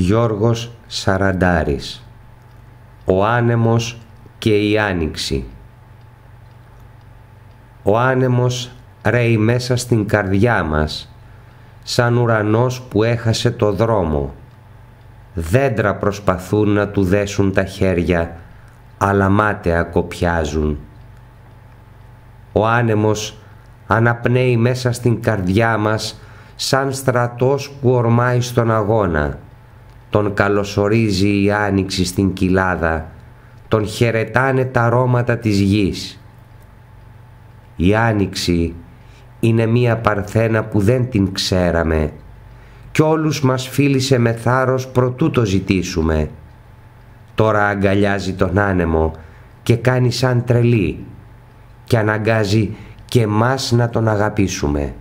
Γιώργος Σαραντάρης Ο άνεμος και η άνοιξη Ο άνεμος ρέει μέσα στην καρδιά μας σαν ουρανός που έχασε το δρόμο δέντρα προσπαθούν να του δέσουν τα χέρια αλλά μάταια κοπιάζουν ο άνεμος αναπνέει μέσα στην καρδιά μας σαν στρατός που ορμάει στον αγώνα τον καλωσορίζει η άνοιξη στην κοιλάδα, τον χαιρετάνε τα ρώματα της γης. Η άνοιξη είναι μία παρθένα που δεν την ξέραμε κι όλους μας φίλησε με θάρρος προτού το ζητήσουμε. Τώρα αγκαλιάζει τον άνεμο και κάνει σαν τρελή και αναγκάζει και μας να τον αγαπήσουμε.